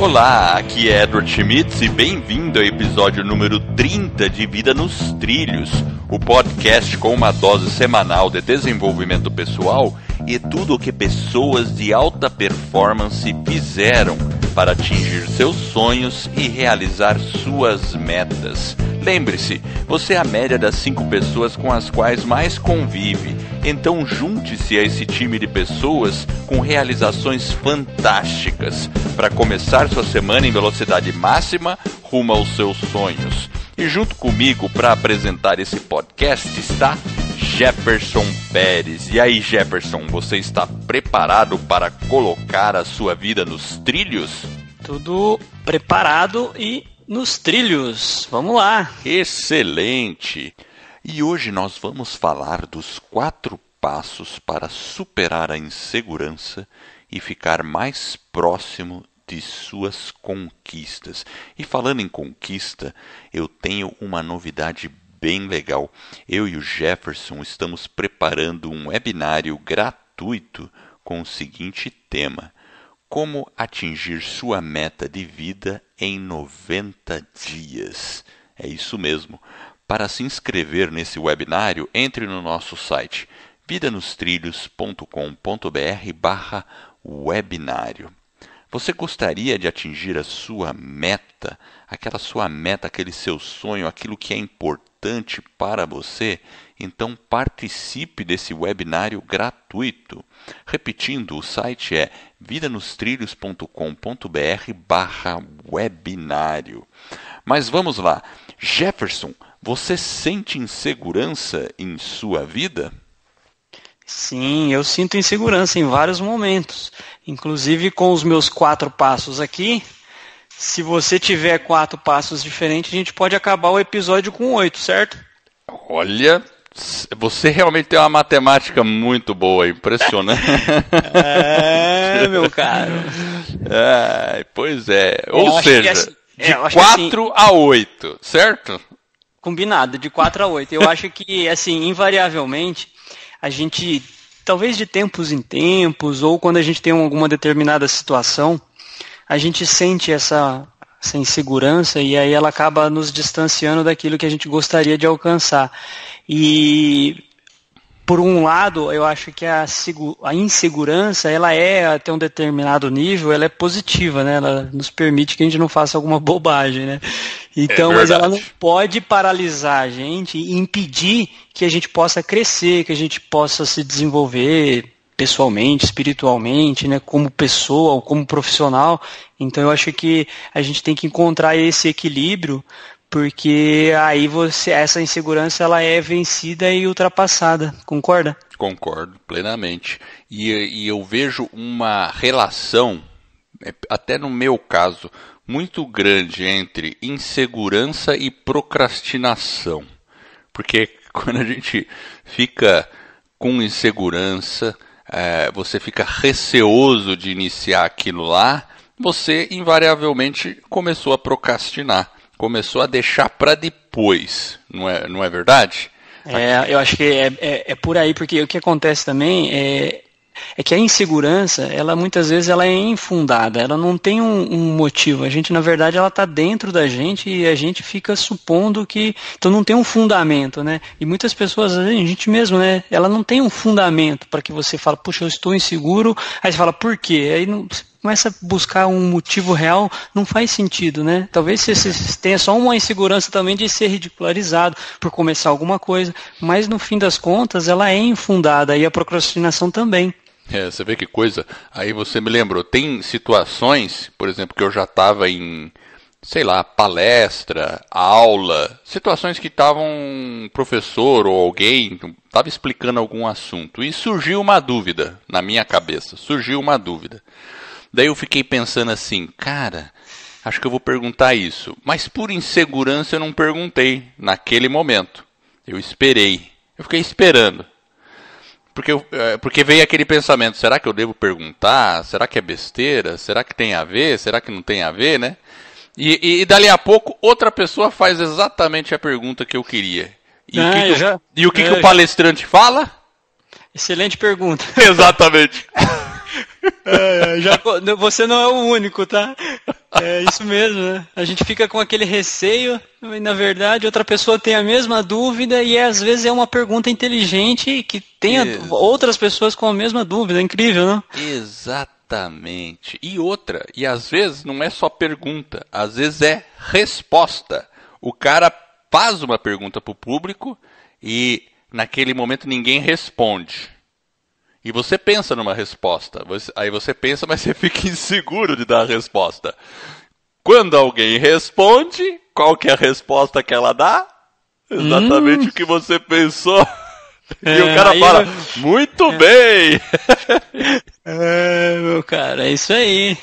Olá, aqui é Edward Schmitz e bem-vindo ao episódio número 30 de Vida nos Trilhos, o podcast com uma dose semanal de desenvolvimento pessoal e tudo o que pessoas de alta performance fizeram para atingir seus sonhos e realizar suas metas. Lembre-se, você é a média das cinco pessoas com as quais mais convive, então junte-se a esse time de pessoas com realizações fantásticas para começar sua semana em velocidade máxima rumo aos seus sonhos. E junto comigo para apresentar esse podcast está Jefferson Pérez. E aí, Jefferson, você está preparado para colocar a sua vida nos trilhos? Tudo preparado e nos trilhos. Vamos lá! Excelente! E hoje nós vamos falar dos quatro passos para superar a insegurança e ficar mais próximo de suas conquistas. E falando em conquista, eu tenho uma novidade bem legal. Eu e o Jefferson estamos preparando um webinário gratuito com o seguinte tema: como atingir sua meta de vida em 90 dias. É isso mesmo. Para se inscrever nesse webinário, entre no nosso site vidanostrilhos.com.br barra webinário. Você gostaria de atingir a sua meta, aquela sua meta, aquele seu sonho, aquilo que é importante para você? Então participe desse webinário gratuito. Repetindo, o site é vidanostrilhos.com.br barra webinário. Mas vamos lá. Jefferson, você sente insegurança em sua vida? Sim, eu sinto insegurança em vários momentos, inclusive com os meus quatro passos aqui. Se você tiver quatro passos diferentes, a gente pode acabar o episódio com oito, certo? Olha, você realmente tem uma matemática muito boa, impressionante. é, meu caro. É, pois é. Eu Ou seja, é assim, é, de é, 4 assim, a 8, certo? Combinado, de 4 a 8. Eu acho que, assim, invariavelmente, a gente, talvez de tempos em tempos, ou quando a gente tem alguma determinada situação, a gente sente essa sem segurança e aí ela acaba nos distanciando daquilo que a gente gostaria de alcançar. E por um lado, eu acho que a, a, insegurança, ela é até um determinado nível, ela é positiva, né? Ela nos permite que a gente não faça alguma bobagem, né? É então, é mas ela não pode paralisar a gente e impedir que a gente possa crescer, que a gente possa se desenvolver, pessoalmente, espiritualmente, né, como pessoa ou como profissional. Então eu acho que a gente tem que encontrar esse equilíbrio, porque aí você essa insegurança ela é vencida e ultrapassada. Concorda? Concordo plenamente. E, e eu vejo uma relação, é, até no meu caso, muito grande entre insegurança e procrastinação. Porque quando a gente fica com insegurança, é, você fica receoso de iniciar aquilo lá, você invariavelmente começou a procrastinar, começou a deixar para depois, não é, não é verdade? É, eu acho que é, é, é, por aí, porque o que acontece também é é que a insegurança, ela muitas vezes ela é infundada, ela não tem um, um motivo. A gente, na verdade, ela está dentro da gente e a gente fica supondo que. Então não tem um fundamento, né? E muitas pessoas, a gente mesmo, né? Ela não tem um fundamento para que você fale, puxa, eu estou inseguro, aí você fala, por quê? Aí não, começa a buscar um motivo real, não faz sentido, né? Talvez você tenha só uma insegurança também de ser ridicularizado por começar alguma coisa, mas no fim das contas ela é infundada e a procrastinação também. É, você vê que coisa. Aí você me lembrou, tem situações, por exemplo, que eu já estava em, sei lá, palestra, aula, situações que estavam um professor ou alguém estava explicando algum assunto e surgiu uma dúvida na minha cabeça, surgiu uma dúvida. Daí eu fiquei pensando assim, cara, acho que eu vou perguntar isso, mas por insegurança eu não perguntei naquele momento. Eu esperei, eu fiquei esperando. Porque, é, porque veio aquele pensamento: será que eu devo perguntar? Será que é besteira? Será que tem a ver? Será que não tem a ver, né? E, e, e dali a pouco, outra pessoa faz exatamente a pergunta que eu queria. E o ah, que, que, já, e o, que, que o é, palestrante fala? Excelente pergunta. Exatamente. É, é, já, você não é o único, tá? É isso mesmo, né? A gente fica com aquele receio, e na verdade outra pessoa tem a mesma dúvida e é, às vezes é uma pergunta inteligente que tem outras pessoas com a mesma dúvida. É incrível, né? Exatamente. E outra, e às vezes não é só pergunta, às vezes é resposta. O cara faz uma pergunta para o público e naquele momento ninguém responde. E você pensa numa resposta. Você, aí você pensa, mas você fica inseguro de dar a resposta. Quando alguém responde, qual que é a resposta que ela dá? Exatamente hum. o que você pensou. É, e o é, cara fala, eu... muito é. bem! é, meu cara, é isso aí.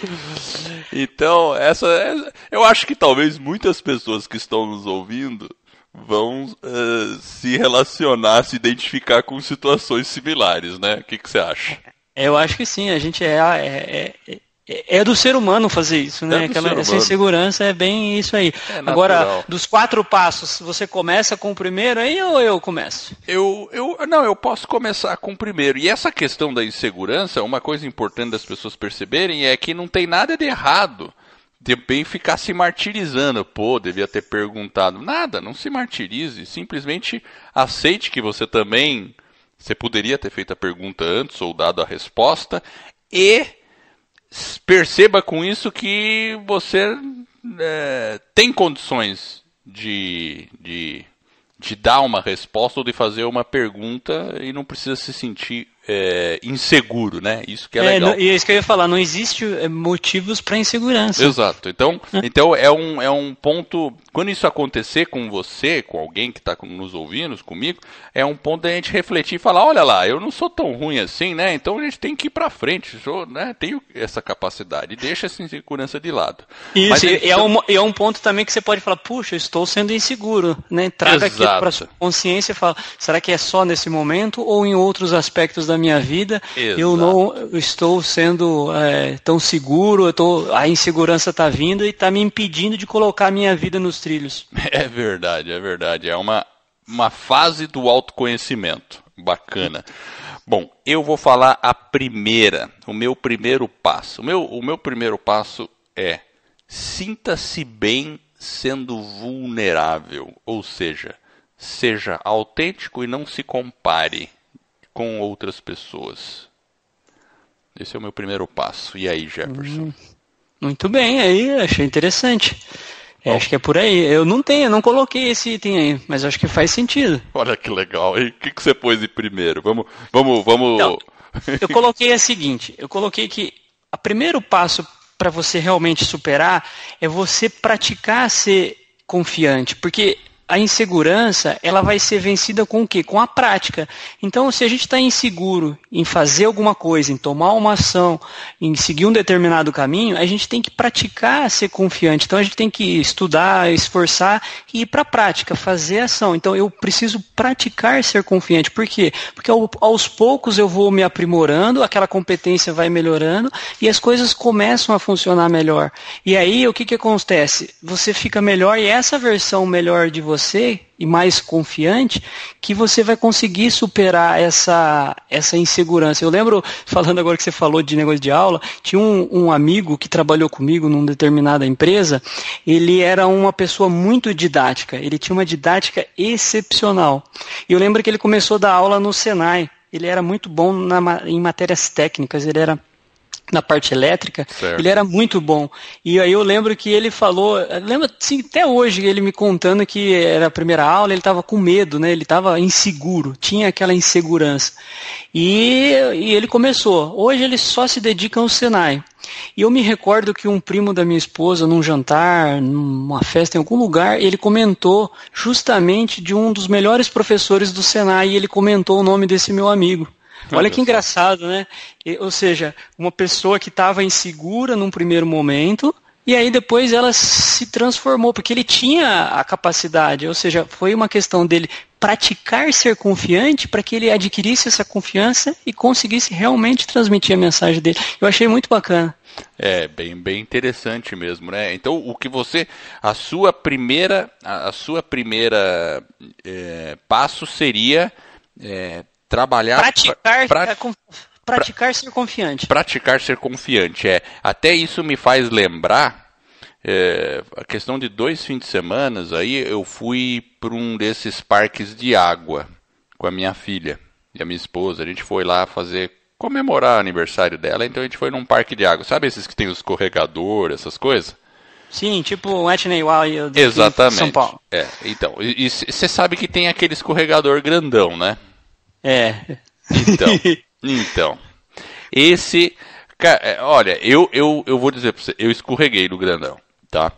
Então, essa. É, eu acho que talvez muitas pessoas que estão nos ouvindo vão uh, se relacionar, se identificar com situações similares, né? O que, você acha? É, eu acho que sim, a gente é, é, é, é, é do ser humano fazer isso, né? É Aquela, essa insegurança é bem isso aí. Agora, dos quatro passos, você começa com o primeiro aí ou eu começo? Eu, eu, não, eu posso começar com o primeiro. E essa questão da insegurança, uma coisa importante das pessoas perceberem é que não tem nada de errado também ficar se martirizando. Pô, devia ter perguntado. Nada, não se martirize. Simplesmente aceite que você também. Você poderia ter feito a pergunta antes ou dado a resposta. E perceba com isso que você é, tem condições de, de, de dar uma resposta ou de fazer uma pergunta e não precisa se sentir é, inseguro, né? Isso que é, é legal. Não, e é isso que eu ia falar, não existe é, motivos para insegurança. Exato. Então, né? então é, um, é um ponto. Quando isso acontecer com você, com alguém que está nos ouvindo, comigo, é um ponto da gente refletir e falar: olha lá, eu não sou tão ruim assim, né? Então a gente tem que ir para frente, né? Tenho essa capacidade. deixa essa insegurança de lado. Isso, Mas é, um, é um ponto também que você pode falar: puxa, estou sendo inseguro, né? Traga Exato. aqui para sua consciência e fala: será que é só nesse momento ou em outros aspectos da da minha vida, Exato. eu não estou sendo é, tão seguro, tô, a insegurança está vindo e está me impedindo de colocar a minha vida nos trilhos. É verdade, é verdade. É uma, uma fase do autoconhecimento. Bacana. Bom, eu vou falar a primeira, o meu primeiro passo. O meu, o meu primeiro passo é sinta-se bem sendo vulnerável, ou seja, seja autêntico e não se compare com outras pessoas. Esse é o meu primeiro passo. E aí, Jefferson? Hum. Muito bem, aí achei interessante. É, acho que é por aí. Eu não tenho, não coloquei esse item aí, mas acho que faz sentido. Olha que legal. E o que, que você pôs em primeiro? Vamos, vamos, vamos. eu coloquei a seguinte. Eu coloquei que o primeiro passo para você realmente superar é você praticar ser confiante, porque a insegurança ela vai ser vencida com o quê? Com a prática. Então, se a gente está inseguro em fazer alguma coisa, em tomar uma ação, em seguir um determinado caminho, a gente tem que praticar ser confiante. Então, a gente tem que estudar, esforçar e ir para a prática, fazer ação. Então, eu preciso praticar ser confiante. Por quê? Porque aos poucos eu vou me aprimorando, aquela competência vai melhorando e as coisas começam a funcionar melhor. E aí, o que, que acontece? Você fica melhor e essa versão melhor de você você e mais confiante que você vai conseguir superar essa, essa insegurança. Eu lembro, falando agora que você falou de negócio de aula, tinha um, um amigo que trabalhou comigo numa determinada empresa, ele era uma pessoa muito didática, ele tinha uma didática excepcional. E eu lembro que ele começou a dar aula no Senai, ele era muito bom na, em matérias técnicas, ele era na parte elétrica, certo. ele era muito bom. E aí eu lembro que ele falou, lembro assim, até hoje ele me contando que era a primeira aula, ele estava com medo, né? Ele estava inseguro, tinha aquela insegurança. E, e ele começou. Hoje ele só se dedica ao Senai. E eu me recordo que um primo da minha esposa, num jantar, numa festa, em algum lugar, ele comentou justamente de um dos melhores professores do Senai e ele comentou o nome desse meu amigo. Olha que engraçado, né? ou seja, uma pessoa que estava insegura num primeiro momento, e aí depois ela se transformou, porque ele tinha a capacidade, ou seja, foi uma questão dele praticar ser confiante para que ele adquirisse essa confiança e conseguisse realmente transmitir a mensagem dele. Eu achei muito bacana. É, bem, bem interessante mesmo, né? Então, o que você, a sua primeira, a, sua primeira é, passo seria é, trabalhar. Praticar. Pra, pra, é praticar ser confiante. Praticar ser confiante, é. Até isso me faz lembrar. É, a questão de dois fins de semana, aí eu fui para um desses parques de água com a minha filha e a minha esposa. A gente foi lá fazer comemorar o aniversário dela, então a gente foi num parque de água. Sabe esses que tem o escorregador, essas coisas? Sim, tipo o Etney Wild de São Paulo. É, então, você sabe que tem aquele escorregador grandão, né? É. Então, então. Esse. Cara, é, olha, eu, eu, eu vou dizer pra você, eu escorreguei no grandão, tá?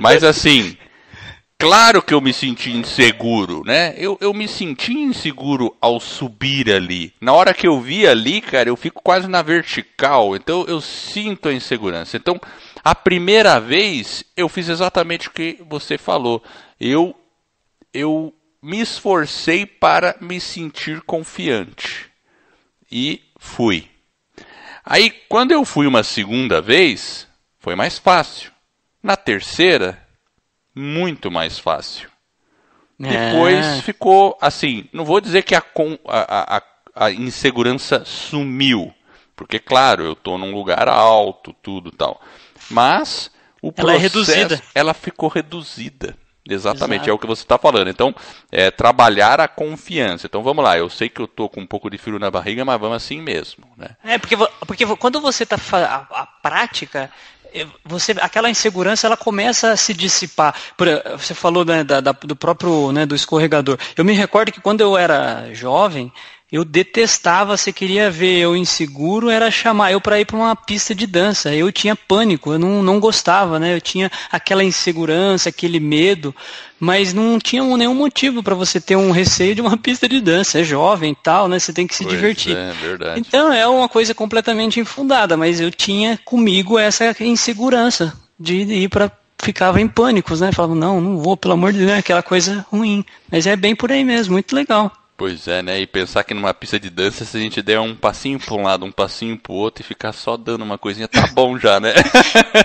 Mas assim, claro que eu me senti inseguro, né? Eu, eu me senti inseguro ao subir ali. Na hora que eu vi ali, cara, eu fico quase na vertical, então eu sinto a insegurança. Então, a primeira vez, eu fiz exatamente o que você falou. Eu, eu me esforcei para me sentir confiante e fui. Aí, quando eu fui uma segunda vez, foi mais fácil. Na terceira, muito mais fácil. É. Depois ficou assim, não vou dizer que a, a, a, a insegurança sumiu, porque claro, eu estou num lugar alto, tudo tal, mas o ela é processo, é reduzida. ela ficou reduzida. Exatamente, Exato. é o que você está falando. Então, é trabalhar a confiança. Então, vamos lá, eu sei que eu tô com um pouco de frio na barriga, mas vamos assim mesmo, né? É, porque, porque quando você está a, a prática, é, você aquela insegurança ela começa a se dissipar. Por, você falou né, da, da, do próprio né, do escorregador. Eu me recordo que quando eu era jovem, eu detestava, você queria ver eu inseguro, era chamar eu para ir para uma pista de dança. Eu tinha pânico, eu não, não gostava, né? Eu tinha aquela insegurança, aquele medo, mas não tinha nenhum motivo para você ter um receio de uma pista de dança. É jovem e tal, né? Você tem que se pois divertir. É, verdade. Então é uma coisa completamente infundada, mas eu tinha comigo essa insegurança de ir para ficava em pânico, né? Falava, não, não vou, pelo amor de Deus, é aquela coisa ruim. Mas é bem por aí mesmo, muito legal. Pois é, né? E pensar que numa pista de dança, se a gente der um passinho para um lado, um passinho para o outro e ficar só dando uma coisinha, tá bom já, né?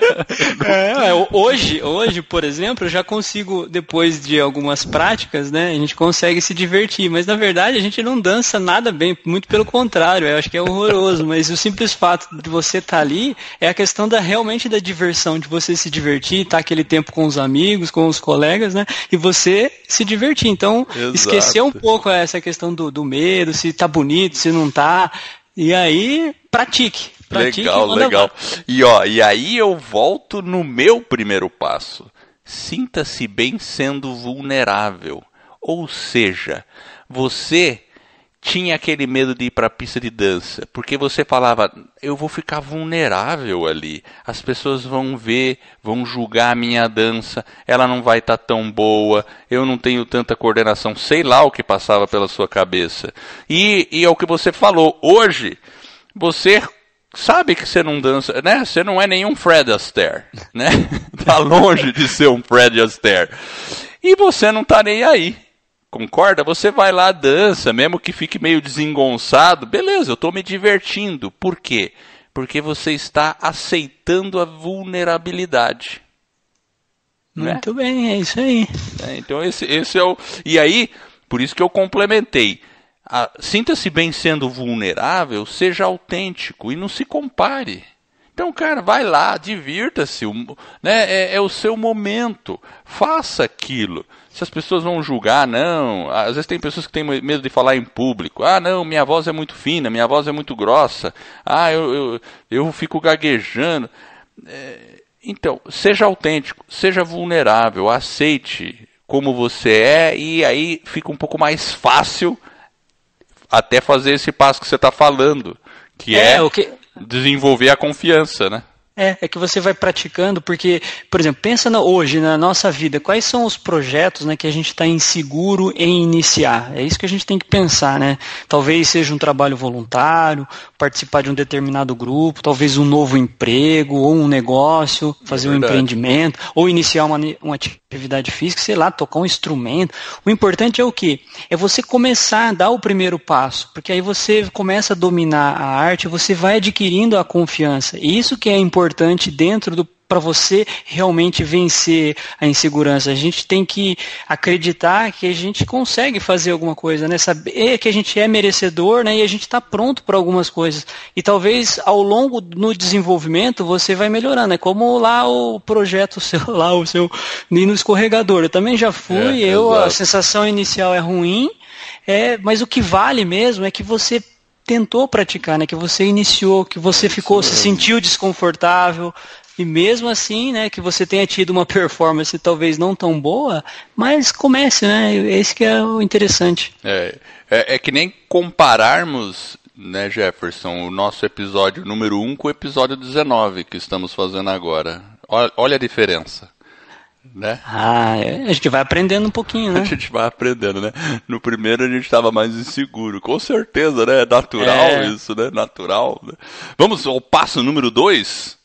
é, hoje, hoje, por exemplo, eu já consigo, depois de algumas práticas, né? A gente consegue se divertir, mas na verdade a gente não dança nada bem, muito pelo contrário, eu acho que é horroroso, mas o simples fato de você estar tá ali é a questão da realmente da diversão, de você se divertir, estar tá aquele tempo com os amigos, com os colegas, né? E você se divertir. Então, Exato. esquecer um pouco essa questão questão do, do medo, se tá bonito, se não tá. E aí, pratique. pratique legal, e legal. E ó, e aí eu volto no meu primeiro passo. Sinta-se bem sendo vulnerável. Ou seja, você tinha aquele medo de ir para a pista de dança, porque você falava, eu vou ficar vulnerável ali. As pessoas vão ver, vão julgar a minha dança, ela não vai estar tá tão boa, eu não tenho tanta coordenação, sei lá o que passava pela sua cabeça. E, e é o que você falou, hoje você sabe que você não dança, né? Você não é nenhum Fred Astaire, né? tá longe de ser um Fred Astaire. E você não tá nem aí Concorda? Você vai lá, dança, mesmo que fique meio desengonçado. Beleza, eu estou me divertindo. Por quê? Porque você está aceitando a vulnerabilidade. Muito né? bem, é isso aí. É, então, esse, esse é o. E aí, por isso que eu complementei. Sinta-se bem sendo vulnerável, seja autêntico e não se compare. Então, cara, vai lá, divirta-se, né? É, é, o seu momento, faça aquilo se as pessoas vão julgar, não. Às vezes tem pessoas que têm medo de falar em público. Ah, não, minha voz é muito fina, minha voz é muito grossa. Ah, eu, eu, eu fico gaguejando. É, então, seja autêntico, seja vulnerável, aceite como você é e aí fica um pouco mais fácil até fazer esse passo que você está falando, que é, é que... desenvolver a confiança, né? É, é que você vai praticando, porque, por exemplo, pensa hoje na nossa vida, quais são os projetos né, que a gente está inseguro em iniciar? É isso que a gente tem que pensar, né? Talvez seja um trabalho voluntário, participar de um determinado grupo, talvez um novo emprego, ou um negócio, fazer é um empreendimento, ou iniciar uma, uma atividade atividade física, sei lá, tocar um instrumento. O importante é o quê? É você começar a dar o primeiro passo, porque aí você começa a dominar a arte, você vai adquirindo a confiança. E isso que é importante dentro do para você realmente vencer a insegurança. A gente tem que acreditar que a gente consegue fazer alguma coisa, né? Saber que a gente é merecedor, né? E a gente está pronto para algumas coisas. E talvez ao longo no desenvolvimento você vai melhorando. É como lá o projeto seu, lá o seu Nino escorregador. Eu também já fui. É, eu a sensação inicial é ruim. É, mas o que vale mesmo é que você tentou praticar, né? Que você iniciou, que você é, ficou, se sentiu desconfortável, e mesmo assim, né, que você tenha tido uma performance talvez não tão boa, mas comece, né? Esse que é o interessante. É, é, é que nem compararmos, né, Jefferson, o nosso episódio número 1 com o episódio 19 que estamos fazendo agora. Olha, olha a diferença. Né? Ah, é, a gente vai aprendendo um pouquinho, né? A gente vai aprendendo, né? No primeiro a gente estava mais inseguro, com certeza, né? É natural é natural isso, né? Natural. Né? Vamos ao passo número 2?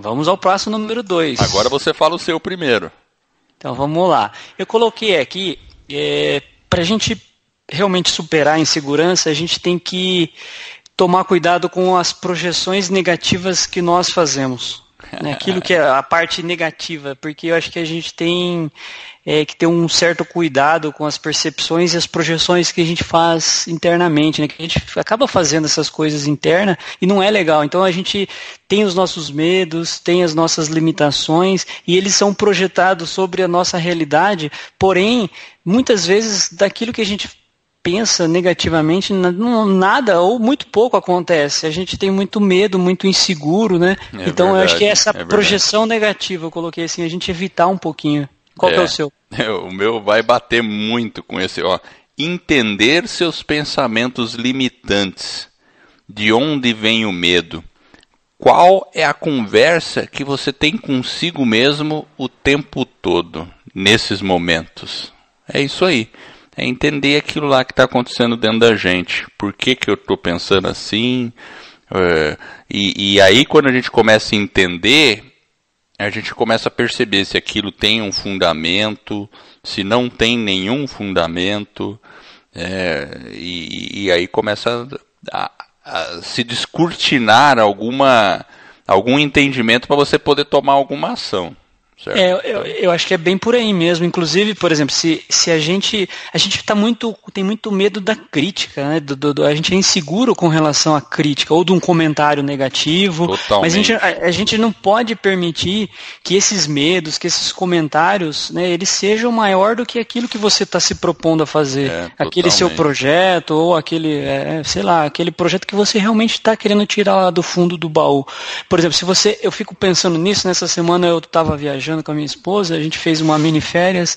Vamos ao próximo número 2. Agora você fala o seu primeiro. Então vamos lá. Eu coloquei aqui, é, para a gente realmente superar a insegurança, a gente tem que tomar cuidado com as projeções negativas que nós fazemos. Né, aquilo que é a parte negativa, porque eu acho que a gente tem é, que ter um certo cuidado com as percepções e as projeções que a gente faz internamente, né? Que a gente acaba fazendo essas coisas interna e não é legal. Então a gente tem os nossos medos, tem as nossas limitações e eles são projetados sobre a nossa realidade, porém muitas vezes daquilo que a gente pensa negativamente, nada ou muito pouco acontece. A gente tem muito medo, muito inseguro, né? É então verdade, eu acho que essa é projeção negativa, eu coloquei assim, a gente evitar um pouquinho. Qual é, é o é. seu? É, o meu vai bater muito com esse, ó. Entender seus pensamentos limitantes. De onde vem o medo? Qual é a conversa que você tem consigo mesmo o tempo todo, nesses momentos? É isso aí é entender aquilo lá que está acontecendo dentro da gente. Por que, que eu estou pensando assim? É, e, e aí, quando a gente começa a entender, a gente começa a perceber se aquilo tem um fundamento, se não tem nenhum fundamento, é, e, e, aí começa a, a se descortinar alguma, algum entendimento para você poder tomar alguma ação. Certo. É, eu, eu, acho que é bem por aí mesmo. Inclusive, por exemplo, se, se a gente. A gente tá muito, tem muito medo da crítica, né? Do, do, do, a gente é inseguro com relação à crítica, ou de um comentário negativo. Totalmente. Mas a gente, a, a gente não pode permitir que esses medos, que esses comentários, né, eles sejam maior do que aquilo que você está se propondo a fazer. É, aquele seu projeto, ou aquele, é, sei lá, aquele projeto que você realmente está querendo tirar lá do fundo do baú. Por exemplo, se você. Eu fico pensando nisso, nessa semana eu estava viajando viajando com a minha esposa, a gente fez uma mini férias.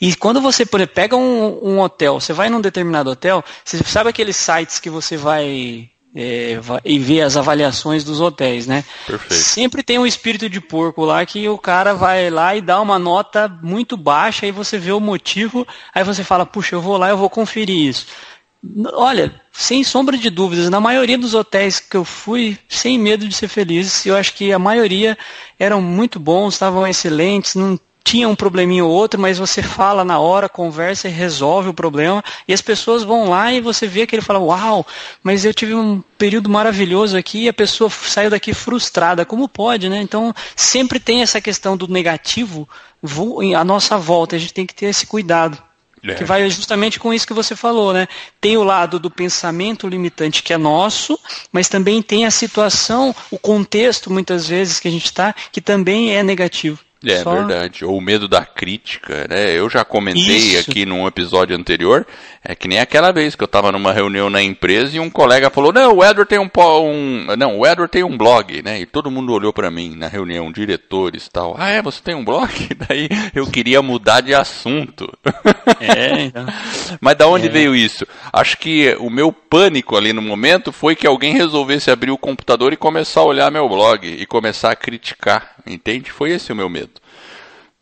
E quando você por exemplo, pega um, um hotel, você vai num determinado hotel, você sabe aqueles sites que você vai é, e ver as avaliações dos hotéis, né? Perfeito. Sempre tem um espírito de porco lá que o cara vai lá e dá uma nota muito baixa, aí você vê o motivo, aí você fala, puxa, eu vou lá, eu vou conferir isso. Olha, sem sombra de dúvidas, na maioria dos hotéis que eu fui, sem medo de ser feliz, eu acho que a maioria eram muito bons, estavam excelentes, não tinha um probleminha ou outro, mas você fala na hora, conversa e resolve o problema, e as pessoas vão lá e você vê que ele fala: "Uau, mas eu tive um período maravilhoso aqui" e a pessoa saiu daqui frustrada, como pode, né? Então, sempre tem essa questão do negativo à nossa volta, a gente tem que ter esse cuidado. É. Que vai justamente com isso que você falou, né? Tem o lado do pensamento limitante que é nosso, mas também tem a situação, o contexto, muitas vezes, que a gente está, que também é negativo. É Só... verdade. Ou o medo da crítica, né? Eu já comentei Isso. aqui num episódio anterior, é que nem aquela vez que eu estava numa reunião na empresa e um colega falou: "Não, o Edward tem um, um... não, o Edward tem um blog", né? E todo mundo olhou para mim na reunião, diretores, tal. "Ah, é, você tem um blog?" Daí eu queria mudar de assunto. É. Então. Mas da onde é. veio isso? Acho que o meu pânico ali no momento foi que alguém resolvesse abrir o computador e começar a olhar meu blog e começar a criticar, entende? Foi esse o meu medo.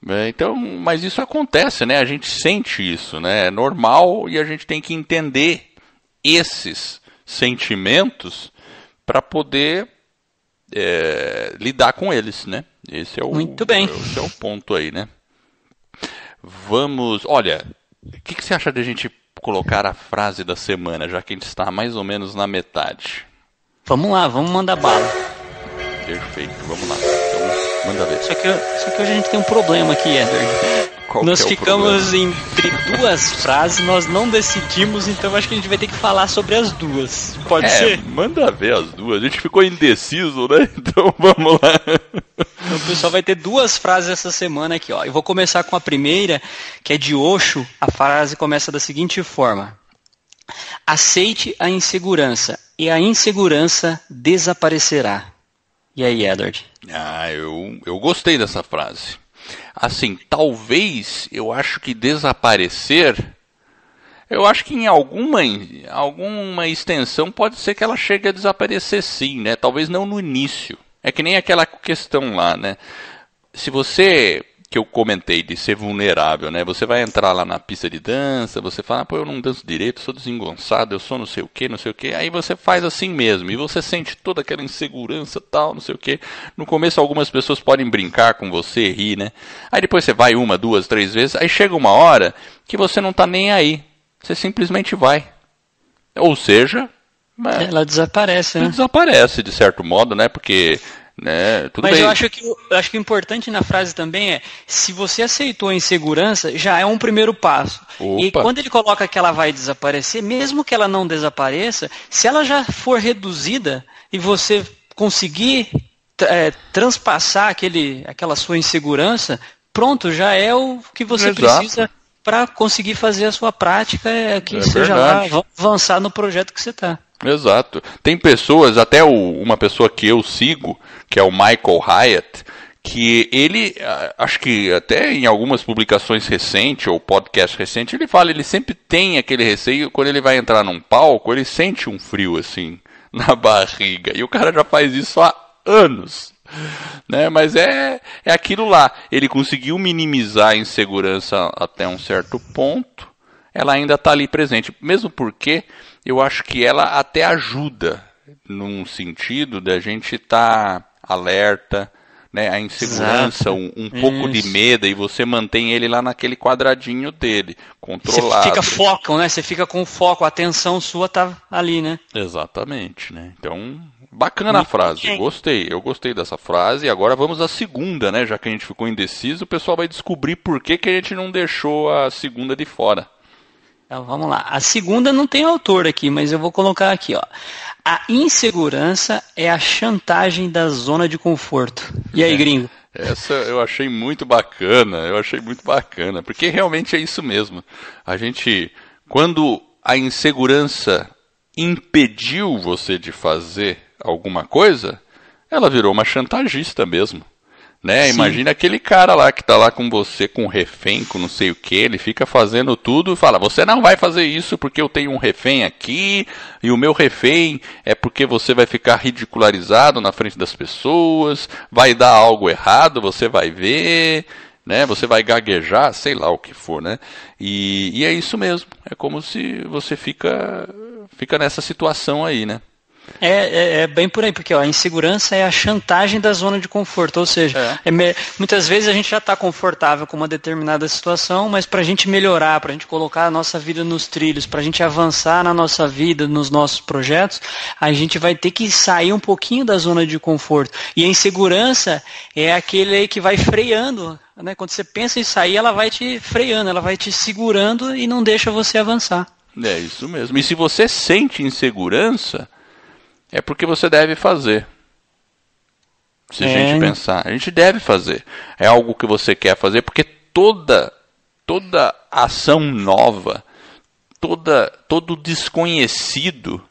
É, então, mas isso acontece, né? A gente sente isso, né? É normal e a gente tem que entender esses sentimentos para poder é, lidar com eles, né? Esse é o muito bem. Esse é o ponto aí, né? Vamos, olha, o que, que você acha de a gente colocar a frase da semana, já que a gente está mais ou menos na metade? Vamos lá, vamos mandar bala. Perfeito, vamos lá. Manda ver. Só que, só que hoje a gente tem um problema aqui, Edward. Qual nós é ficamos problema? entre duas frases, nós não decidimos, então acho que a gente vai ter que falar sobre as duas. Pode é, ser? Manda ver as duas. A gente ficou indeciso, né? Então vamos lá. Então, o pessoal vai ter duas frases essa semana aqui, ó. Eu vou começar com a primeira, que é de Oxo. A frase começa da seguinte forma: Aceite a insegurança e a insegurança desaparecerá. E aí, Edward? Ah, eu, eu gostei dessa frase. Assim, talvez eu acho que desaparecer. Eu acho que em alguma, alguma extensão pode ser que ela chegue a desaparecer sim, né? Talvez não no início. É que nem aquela questão lá, né? Se você que eu comentei de ser vulnerável, né? Você vai entrar lá na pista de dança, você fala, ah, pô, eu não danço direito, sou desengonçado, eu sou não sei o que, não sei o que. Aí você faz assim mesmo e você sente toda aquela insegurança, tal, não sei o que. No começo algumas pessoas podem brincar com você, rir, né? Aí depois você vai uma, duas, três vezes, aí chega uma hora que você não tá nem aí. Você simplesmente vai. Ou seja, ela desaparece, né? Desaparece de certo modo, né? Porque né? Tudo Mas bem. Eu, acho que, eu acho que o importante na frase também é, se você aceitou a insegurança, já é um primeiro passo. Opa. E quando ele coloca que ela vai desaparecer, mesmo que ela não desapareça, se ela já for reduzida e você conseguir é, transpassar aquele, aquela sua insegurança, pronto, já é o que você Exato. precisa para conseguir fazer a sua prática é, que é seja verdade. lá avançar no projeto que você está. Exato. Tem pessoas, até o, uma pessoa que eu sigo, que é o Michael Hyatt, que ele, acho que até em algumas publicações recentes ou podcast recente, ele fala, ele sempre tem aquele receio quando ele vai entrar num palco, ele sente um frio assim na barriga. E o cara já faz isso há anos. Né? Mas é, é aquilo lá. Ele conseguiu minimizar a insegurança até um certo ponto ela ainda está ali presente. Mesmo porque eu acho que ela até ajuda num sentido da gente estar tá alerta, né? a insegurança, Exato. um, um pouco de medo, e você mantém ele lá naquele quadradinho dele, controlado. Você fica foco, né? Você fica com foco, a atenção sua tá ali, né? Exatamente, né? Então, bacana a frase, bem. gostei, eu gostei dessa frase, e agora vamos à segunda, né? Já que a gente ficou indeciso, o pessoal vai descobrir por que, que a gente não deixou a segunda de fora. Então vamos lá. A segunda não tem autor aqui, mas eu vou colocar aqui, ó. A insegurança é a chantagem da zona de conforto. E aí, é. gringo? Essa eu achei muito bacana, eu achei muito bacana, porque realmente é isso mesmo. A gente, quando a insegurança impediu você de fazer alguma coisa, ela virou uma chantagista mesmo. Né? Imagina aquele cara lá que tá lá com você, com um refém, com não sei o que, ele fica fazendo tudo e fala: Você não vai fazer isso porque eu tenho um refém aqui, e o meu refém é porque você vai ficar ridicularizado na frente das pessoas, vai dar algo errado, você vai ver, né? Você vai gaguejar, sei lá o que for, né? E, e é isso mesmo. É como se você fica, fica nessa situação aí, né? É, é, é, bem por aí, porque ó, a insegurança é a chantagem da zona de conforto, ou seja, é. é me... muitas vezes a gente já está confortável com uma determinada situação, mas para a gente melhorar, para a gente colocar a nossa vida nos trilhos, para a gente avançar na nossa vida, nos nossos projetos, a gente vai ter que sair um pouquinho da zona de conforto. E a insegurança é aquele que vai freando né? Quando você pensa em sair, ela vai te freando, ela vai te segurando e não deixa você avançar. É isso mesmo. E se você sente insegurança, é porque você deve fazer. Se é. a gente é, pensar, a gente deve fazer. É algo que você quer fazer porque toda toda ação nova, toda todo desconhecido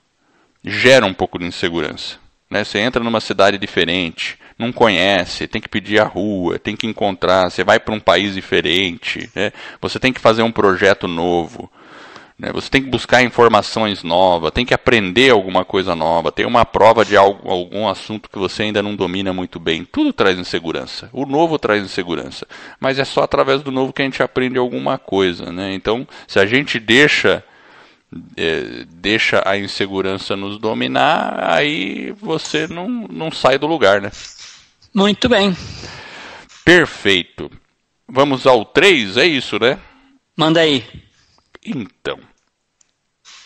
gera um pouco de insegurança. Né? Você entra numa cidade diferente, não conhece, tem que pedir a rua, tem que encontrar, você vai para um país diferente, né? você tem que fazer um projeto novo. Né? Você tem que buscar informações novas, tem que aprender alguma coisa nova, tem uma prova de algo, algum assunto que você ainda não domina muito bem. Tudo traz insegurança. O novo traz insegurança. Mas é só através do novo que a gente aprende alguma coisa. Né? Então, se a gente deixa. É, deixa a insegurança nos dominar, aí você não, não sai do lugar, né? Muito bem. Perfeito. Vamos ao 3, é isso, né? Manda aí. Então,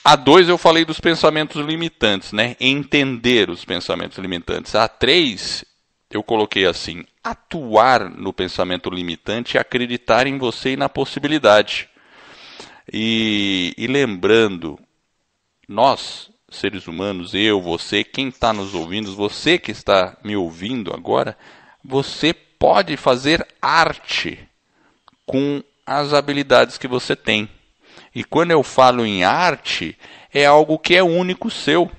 a 2 eu falei dos pensamentos limitantes, né? Entender os pensamentos limitantes. A 3 eu coloquei assim: atuar no pensamento limitante e acreditar em você e na possibilidade. E, e lembrando, nós, seres humanos, eu, você, quem está nos ouvindo, você que está me ouvindo agora, você pode fazer arte com as habilidades que você tem e quando eu falo em arte, é algo que é único seu,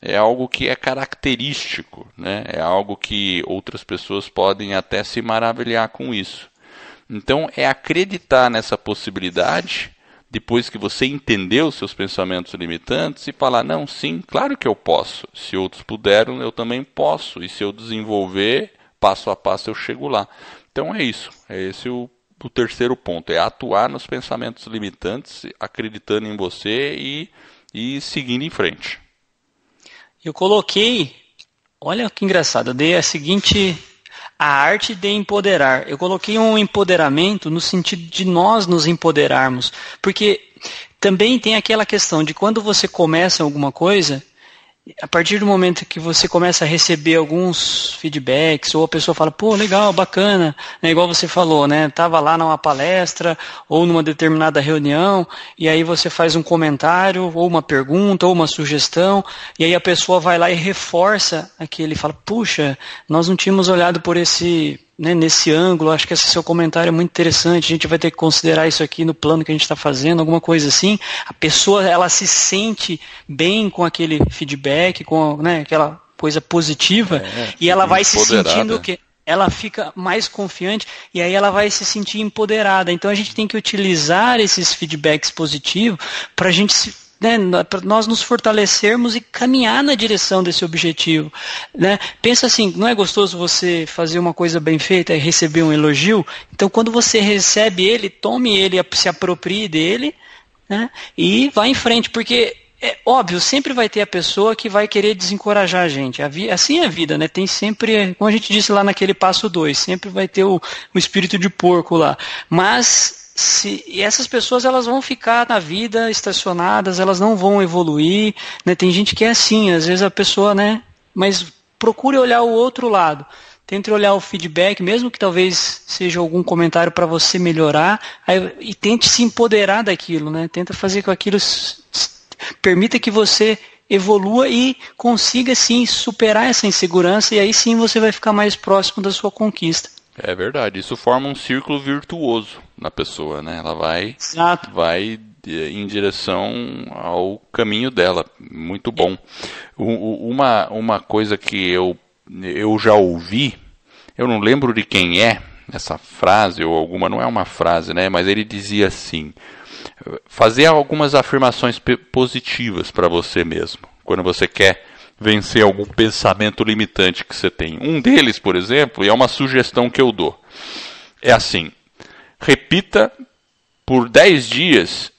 é algo que é característico, né? é algo que outras pessoas podem até se maravilhar com isso. Então, é acreditar nessa possibilidade, depois que você entendeu os seus pensamentos limitantes, e falar: não, sim, claro que eu posso. Se outros puderam, eu também posso. E se eu desenvolver, passo a passo, eu chego lá. Então, é isso. É esse o o terceiro ponto é atuar nos pensamentos limitantes, acreditando em você e, e seguindo em frente. Eu coloquei, olha que engraçado, eu dei a seguinte, a arte de empoderar. Eu coloquei um empoderamento no sentido de nós nos empoderarmos, porque também tem aquela questão de quando você começa alguma coisa, a partir do momento que você começa a receber alguns feedbacks, ou a pessoa fala, pô, legal, bacana, né, igual você falou, né? Tava lá numa palestra ou numa determinada reunião, e aí você faz um comentário, ou uma pergunta, ou uma sugestão, e aí a pessoa vai lá e reforça aquele, fala, puxa, nós não tínhamos olhado por esse né, nesse ângulo, acho que esse seu comentário é muito interessante, a gente vai ter que considerar isso aqui no plano que a gente está fazendo, alguma coisa assim. A pessoa, ela se sente bem com aquele feedback, com né, aquela coisa positiva, é, e ela vai se sentindo que ela fica mais confiante e aí ela vai se sentir empoderada. Então a gente tem que utilizar esses feedbacks positivos para a gente se né, para nós nos fortalecermos e caminhar na direção desse objetivo. Né? Pensa assim, não é gostoso você fazer uma coisa bem feita e receber um elogio? Então, quando você recebe ele, tome ele, se aproprie dele né, e vá em frente, porque é óbvio, sempre vai ter a pessoa que vai querer desencorajar a gente. Assim é a vida, né? Tem sempre, como a gente disse lá naquele passo 2, sempre vai ter o, o espírito de porco lá. Mas se, e essas pessoas elas vão ficar na vida estacionadas, elas não vão evoluir, né? Tem gente que é assim, às vezes a pessoa, né? Mas procure olhar o outro lado. Tente olhar o feedback, mesmo que talvez seja algum comentário para você melhorar, aí, e tente se empoderar daquilo, né? Tenta fazer com aquilo permita que você evolua e consiga sim superar essa insegurança e aí sim você vai ficar mais próximo da sua conquista. É verdade. Isso forma um círculo virtuoso na pessoa, né? Ela vai, Exato. vai eh, em direção ao caminho dela. Muito bom. uma, uma coisa que eu, eu já ouvi, eu não lembro de quem é essa frase, ou alguma, não é uma frase, né? Mas ele dizia assim: eh, fazer algumas afirmações positivas para você mesmo. Quando você quer vencer algum pensamento limitante que você tem. Um deles, por exemplo, e é uma sugestão que eu dou, é assim: repita por 10 dias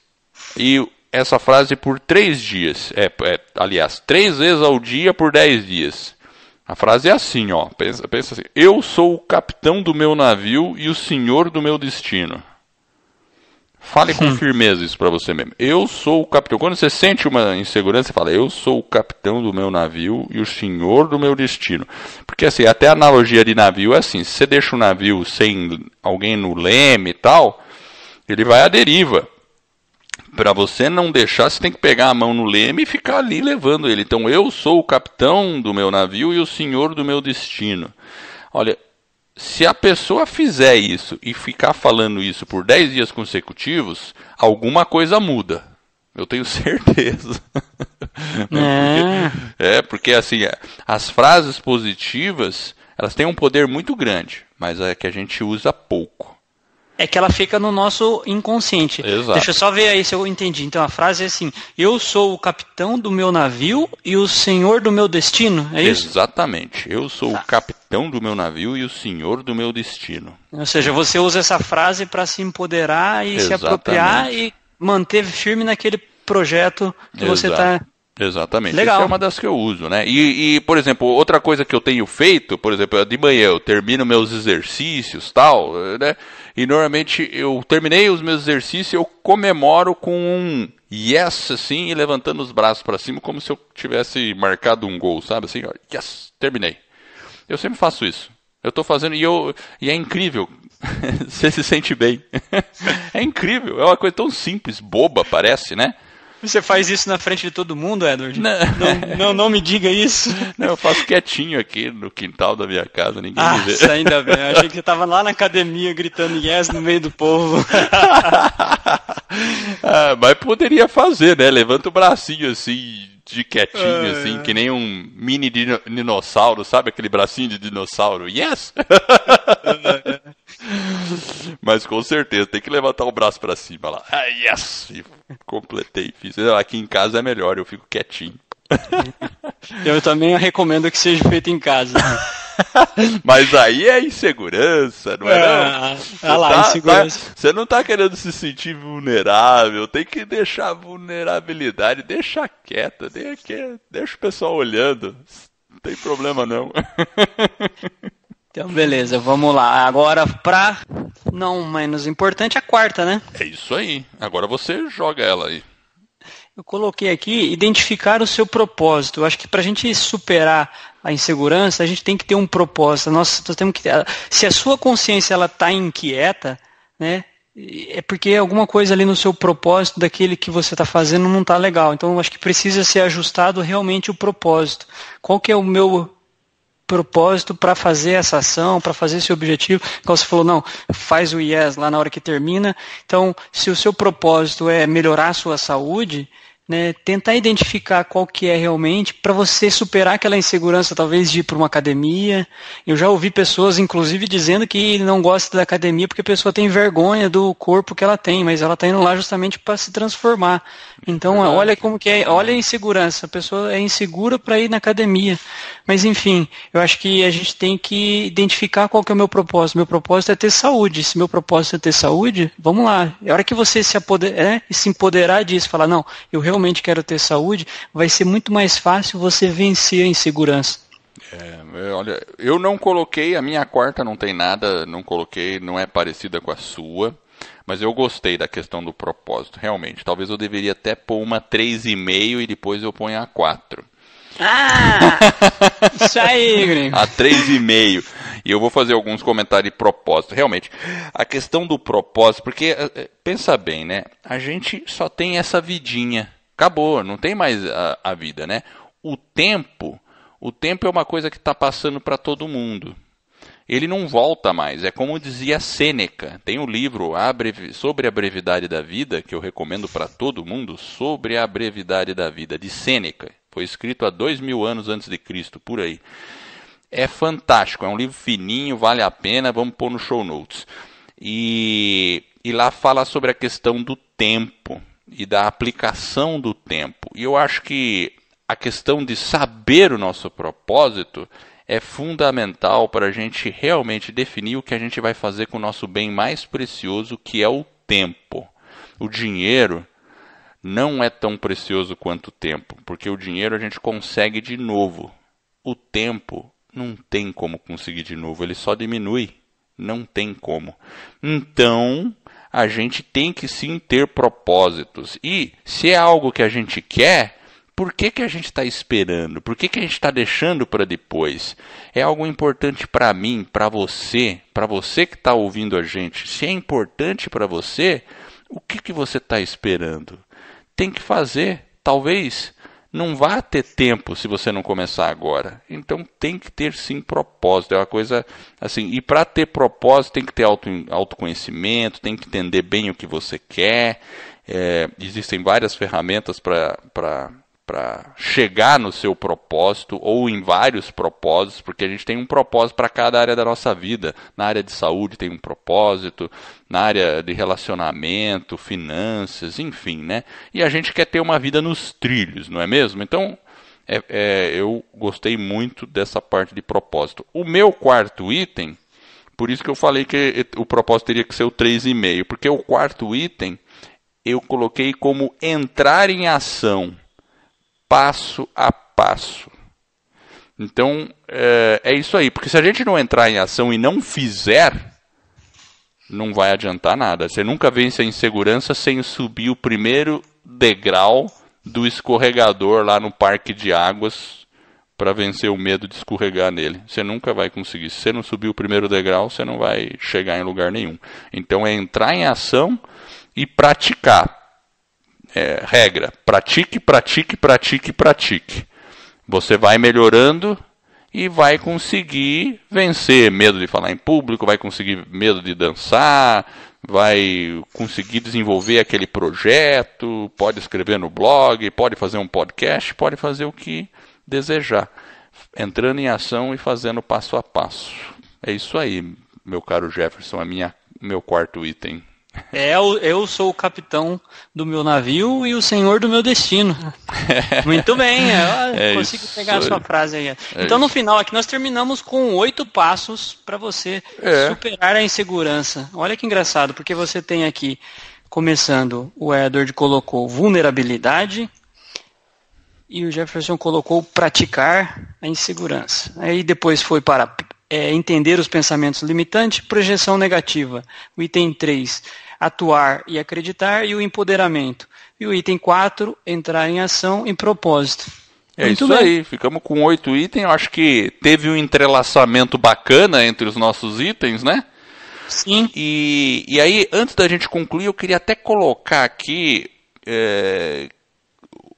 e essa frase por 3 dias. É, é, aliás, 3 vezes ao dia por 10 dias. A frase é assim, ó. Pensa, pensa assim: Eu sou o capitão do meu navio e o senhor do meu destino. Fale com hum. firmeza isso para você mesmo. Eu sou o capitão. Quando você sente uma insegurança, você fala: Eu sou o capitão do meu navio e o senhor do meu destino. Porque assim, até a analogia de navio é assim: se você deixa o um navio sem alguém no leme e tal, ele vai à deriva. Para você não deixar, você tem que pegar a mão no leme e ficar ali levando ele. Então, eu sou o capitão do meu navio e o senhor do meu destino. Olha, se a pessoa fizer isso e ficar falando isso por 10 dias consecutivos, alguma coisa muda. Eu tenho certeza. É. porque, é, porque assim, é, as frases positivas, elas têm um poder muito grande, mas é que a gente usa pouco é que ela fica no nosso inconsciente. Exato. Deixa eu só ver aí se eu entendi. Então a frase é assim: Eu sou o capitão do meu navio e o senhor do meu destino. É isso? Exatamente. Eu sou tá. o capitão do meu navio e o senhor do meu destino. Ou seja, você usa essa frase para se empoderar e Exatamente. se apropriar e manter firme naquele projeto que tá Exato. você está Exatamente. Legal. Essa é uma das que eu uso, né? E, e, por exemplo, outra coisa que eu tenho feito, por exemplo, de manhã eu termino meus exercícios tal, né? E normalmente eu terminei os meus exercícios, eu comemoro com um yes assim e levantando os braços para cima como se eu tivesse marcado um gol, sabe assim, ó, yes, terminei. Eu sempre faço isso. Eu estou fazendo e eu e é incrível. Você se sente bem. é incrível, é uma coisa tão simples, boba parece, né? Você faz isso na frente de todo mundo, Edward? Não, não, não, não me diga isso. Não, eu faço quietinho aqui no quintal da minha casa, ninguém ah, me vê. Isso ainda bem. Eu achei que você tava lá na academia gritando yes no meio do povo. ah, mas poderia fazer, né? Levanta o bracinho assim de quietinho, é, assim, é. que nem um mini dinossauro, sabe? Aquele bracinho de dinossauro. Yes! Mas com certeza, tem que levantar o braço para cima lá. Ah, yes! E completei. Fiz. Aqui em casa é melhor, eu fico quietinho. Eu também recomendo que seja feito em casa. Mas aí é insegurança, não é? Ah, não? Ah lá, tá, tá? insegurança. Tá, você não tá querendo se sentir vulnerável, tem que deixar a vulnerabilidade, deixa quieta, deixa, deixa o pessoal olhando. Não tem problema não. Então, beleza, vamos lá. Agora, pra não menos importante, a quarta, né? É isso aí. Agora você joga ela aí. Eu coloquei aqui identificar o seu propósito. Eu acho que para a gente superar a insegurança, a gente tem que ter um propósito. Nós, nós temos que se a sua consciência ela está inquieta, né, é porque alguma coisa ali no seu propósito daquele que você está fazendo não está legal. Então, eu acho que precisa ser ajustado realmente o propósito. Qual que é o meu propósito para fazer essa ação, para fazer esse objetivo? Então, você falou, não, faz o IES lá na hora que termina. Então, se o seu propósito é melhorar a sua saúde, né, tentar identificar qual que é realmente para você superar aquela insegurança talvez de ir para uma academia. Eu já ouvi pessoas inclusive dizendo que não gosta da academia porque a pessoa tem vergonha do corpo que ela tem, mas ela está indo lá justamente para se transformar. Então, Verdade. olha como que é, olha a insegurança, a pessoa é insegura para ir na academia. Mas enfim, eu acho que a gente tem que identificar qual que é o meu propósito. Meu propósito é ter saúde. Se meu propósito é ter saúde, vamos lá. É hora que você se, apoder, é, né, se empoderar disso, falar não, eu realmente realmente quero ter saúde, vai ser muito mais fácil você vencer a insegurança. É, é, olha, eu não coloquei, a minha quarta não tem nada, não coloquei, não é parecida com a sua, mas eu gostei da questão do propósito, realmente. Talvez eu deveria até pôr uma 3,5 e depois eu ponho a 4. Ah! Isso aí, Gringo. A 3,5. E eu vou fazer alguns comentários de propósito. Realmente, a questão do propósito, porque é, é, pensa bem, né? A gente só tem essa vidinha acabou, não tem mais a, a vida, né? O tempo, o tempo é uma coisa que está passando para todo mundo. Ele não volta mais. É como dizia Sêneca. Tem o um livro a sobre a brevidade da vida que eu recomendo para todo mundo sobre a brevidade da vida de Sêneca. Foi escrito há dois mil anos antes de Cristo, por aí. É fantástico. É um livro fininho, vale a pena. Vamos pôr no show notes. E, e lá fala sobre a questão do tempo e da aplicação do tempo. E eu acho que a questão de saber o nosso propósito é fundamental para a gente realmente definir o que a gente vai fazer com o nosso bem mais precioso, que é o tempo. O dinheiro não é tão precioso quanto o tempo, porque o dinheiro a gente consegue de novo. O tempo não tem como conseguir de novo, ele só diminui. Não tem como. Então, a gente tem que sim ter propósitos. E se é algo que a gente quer, por que, que a gente está esperando? Por que, que a gente está deixando para depois? É algo importante para mim, para você, para você que está ouvindo a gente. Se é importante para você, o que, que você está esperando? Tem que fazer. Talvez não vai ter tempo se você não começar agora. Então tem que ter sim propósito. É uma coisa assim. E para ter propósito tem que ter auto, autoconhecimento, tem que entender bem o que você quer. É, existem várias ferramentas para para chegar no seu propósito ou em vários propósitos, porque a gente tem um propósito para cada área da nossa vida. Na área de saúde tem um propósito, na área de relacionamento, finanças, enfim, né? E a gente quer ter uma vida nos trilhos, não é mesmo? Então, é, é, eu gostei muito dessa parte de propósito. O meu quarto item, por isso que eu falei que o propósito teria que ser o 3,5, porque o quarto item eu coloquei como entrar em ação passo a passo. Então, é, é, isso aí. Porque se a gente não entrar em ação e não fizer, não vai adiantar nada. Você nunca vence a insegurança sem subir o primeiro degrau do escorregador lá no parque de águas para vencer o medo de escorregar nele. Você nunca vai conseguir. Se você não subir o primeiro degrau, você não vai chegar em lugar nenhum. Então, é entrar em ação e praticar é, regra: pratique, pratique, pratique, pratique. Você vai melhorando e vai conseguir vencer medo de falar em público, vai conseguir medo de dançar, vai conseguir desenvolver aquele projeto, pode escrever no blog, pode fazer um podcast, pode fazer o que desejar, entrando em ação e fazendo passo a passo. É isso aí, meu caro Jefferson, é minha meu quarto item. É, eu sou o capitão do meu navio e o senhor do meu destino. Muito bem, eu é, é consigo pegar a é sua frase aí. É então, no final, aqui nós terminamos com oito passos para você é. superar a insegurança. Olha que engraçado, porque você tem aqui, começando, o Edward colocou vulnerabilidade e o Jefferson colocou praticar a insegurança. Aí depois foi para entender os pensamentos limitantes, projeção negativa. O item 3 atuar e acreditar, e o empoderamento. E o item 4, entrar em ação e propósito. É Muito isso bem. aí, ficamos com oito itens. acho que teve um entrelaçamento bacana entre os nossos itens, né? Sim. E, e aí, antes da gente concluir, eu queria até colocar aqui é,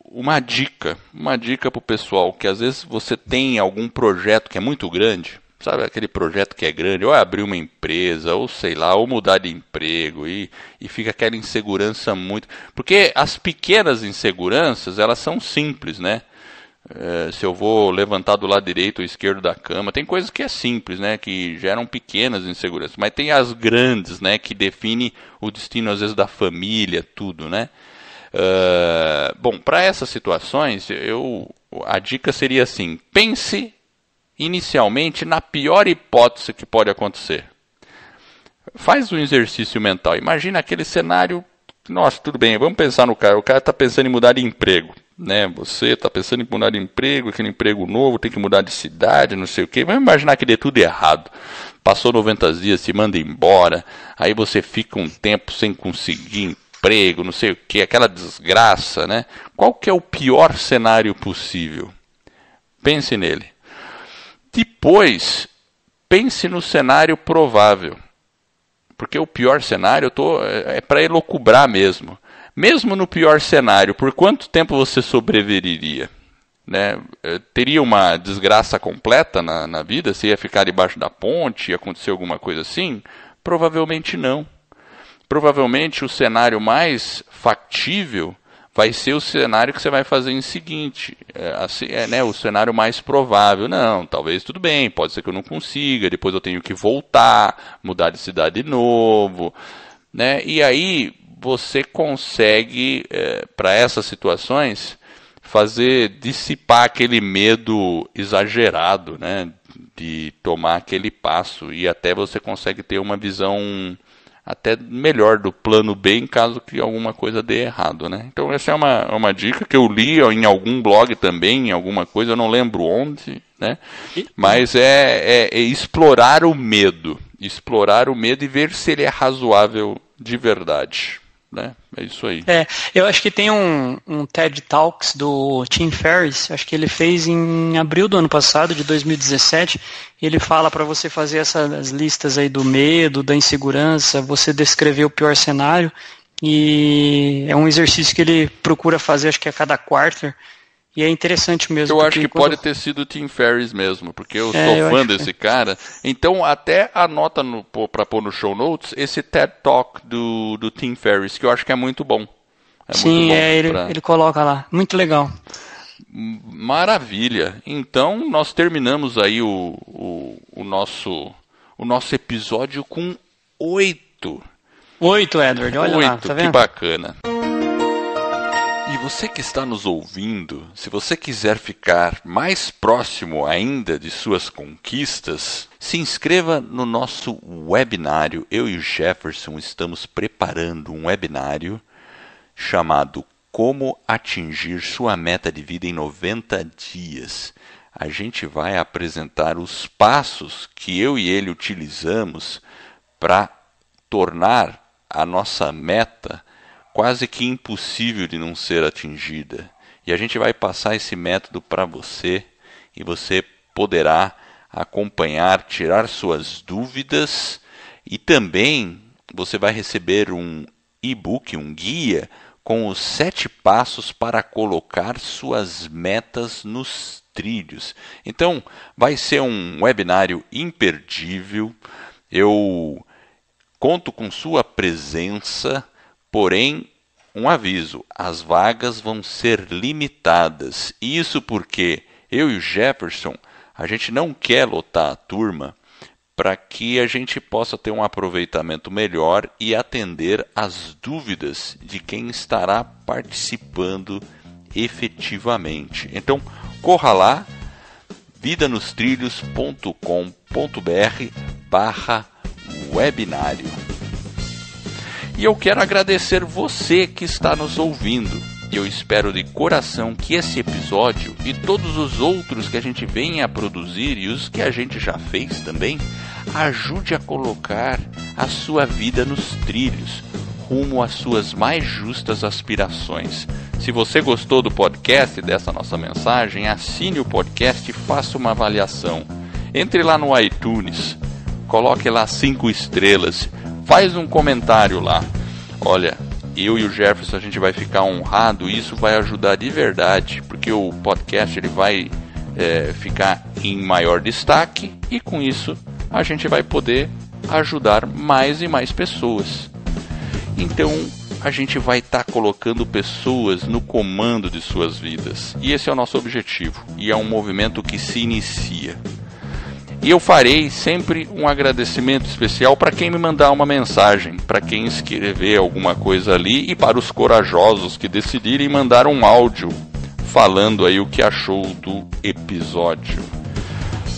uma dica, uma dica para o pessoal, que às vezes você tem algum projeto que é muito grande, Sabe aquele projeto que é grande, ou é abrir uma empresa, ou sei lá, ou mudar de emprego, e, e fica aquela insegurança muito. Porque as pequenas inseguranças, elas são simples, né? É, se eu vou levantar do lado direito ou esquerdo da cama, tem coisas que é simples, né? Que geram pequenas inseguranças, mas tem as grandes, né? Que define o destino, às vezes, da família, tudo, né? Uh, bom, para essas situações, eu, a dica seria assim: pense inicialmente na pior hipótese que pode acontecer. Faz um exercício mental. Imagina aquele cenário. Nossa, tudo bem, vamos pensar no cara. O cara está pensando em mudar de emprego. Né? Você está pensando em mudar de emprego, aquele emprego novo, tem que mudar de cidade, não sei o quê. Vamos imaginar que dê tudo errado. Passou 90 dias, se manda embora. Aí você fica um tempo sem conseguir emprego, não sei o quê. aquela desgraça, né? Qual que é o pior cenário possível? Pense nele. Depois, pense no cenário provável. Porque o pior cenário tô, é, é para elocubrar mesmo. Mesmo no pior cenário, por quanto tempo você sobreviveria? Né? É, teria uma desgraça completa na, na vida? Você ia ficar debaixo da ponte? Ia acontecer alguma coisa assim? Provavelmente não. Provavelmente o cenário mais factível vai ser o cenário que você vai fazer em seguinte, é, assim, é, né, o cenário mais provável. Não, talvez tudo bem, pode ser que eu não consiga, depois eu tenho que voltar, mudar de cidade de novo, né? E aí você consegue é, para essas situações fazer dissipar aquele medo exagerado, né, de tomar aquele passo e até você consegue ter uma visão até melhor do plano B em caso que alguma coisa dê errado, né? Então essa é uma, uma dica que eu li em algum blog também, em alguma coisa, eu não lembro onde, né? Mas é, é, é explorar o medo, explorar o medo e ver se ele é razoável de verdade né? É isso aí. É, eu acho que tem um, um TED Talks do Tim Ferriss, acho que ele fez em abril do ano passado, de 2017. Ele fala para você fazer essas listas aí do medo, da insegurança, você descrever o pior cenário. E é um exercício que ele procura fazer, acho que a cada quarto e é interessante mesmo. Eu acho que quando... pode ter sido o Tim Ferris mesmo, porque eu é, sou eu fã é. desse que... cara. Então, até anota para pôr no show notes esse TED Talk do, do Tim Ferris, que eu acho que é muito bom. É Sim, muito bom é, ele, pra... ele coloca lá. Muito legal. Maravilha. Então, nós terminamos aí o, o, o nosso, o nosso episódio com oito. Oito, Edward, olha oito, lá, tá vendo? Que bacana você que está nos ouvindo, se você quiser ficar mais próximo ainda de suas conquistas, se inscreva no nosso webinário. Eu e o Jefferson estamos preparando um webinário chamado Como Atingir Sua Meta de Vida em 90 Dias. A gente vai apresentar os passos que eu e ele utilizamos para tornar a nossa meta quase que impossível de não ser atingida. E a gente vai passar esse método para você e você poderá acompanhar, tirar suas dúvidas e também você vai receber um e-book, um guia com os sete passos para colocar suas metas nos trilhos. Então, vai ser um webinário imperdível. Eu conto com sua presença. Porém, um aviso: as vagas vão ser limitadas. Isso porque eu e o Jefferson, a gente não quer lotar a turma para que a gente possa ter um aproveitamento melhor e atender as dúvidas de quem estará participando efetivamente. Então, corra lá vidanostrilhos.com.br barra webinário. E eu quero agradecer você que está nos ouvindo. Eu espero de coração que esse episódio e todos os outros que a gente venha a produzir e os que a gente já fez também ajude a colocar a sua vida nos trilhos, rumo às suas mais justas aspirações. Se você gostou do podcast e dessa nossa mensagem, assine o podcast e faça uma avaliação. Entre lá no iTunes, coloque lá cinco estrelas faz um comentário lá. Olha, eu e o Jefferson a gente vai ficar honrado, isso vai ajudar de verdade, porque o podcast ele vai é, ficar em maior destaque e com isso a gente vai poder ajudar mais e mais pessoas. Então a gente vai estar tá colocando pessoas no comando de suas vidas e esse é o nosso objetivo e é um movimento que se inicia. E eu farei sempre um agradecimento especial para quem me mandar uma mensagem, para quem escrever alguma coisa ali e para os corajosos que decidirem mandar um áudio falando aí o que achou do episódio.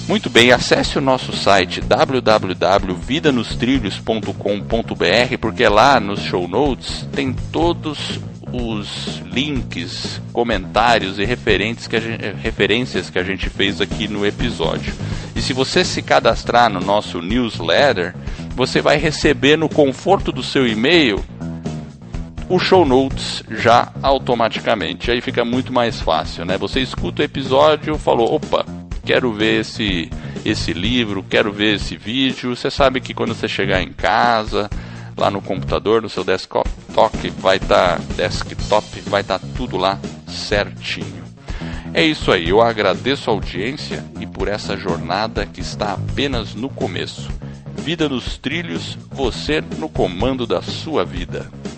Muito bem, acesse o nosso site www.vidanostrilhos.com.br porque lá nos show notes tem todos os links, comentários e referentes que a gente, eh, referências que a gente fez aqui no episódio. E se você se cadastrar no nosso newsletter, você vai receber no conforto do seu e-mail o show notes já automaticamente. Aí fica muito mais fácil, né? Você escuta o episódio, falou, opa, quero ver esse esse livro, quero ver esse vídeo. Você sabe que quando você chegar em casa, lá no computador, no seu desktop, vai estar tá, desktop, vai estar tá tudo lá certinho. É isso aí, eu agradeço a audiência e por essa jornada que está apenas no começo. Vida nos trilhos, você no comando da sua vida.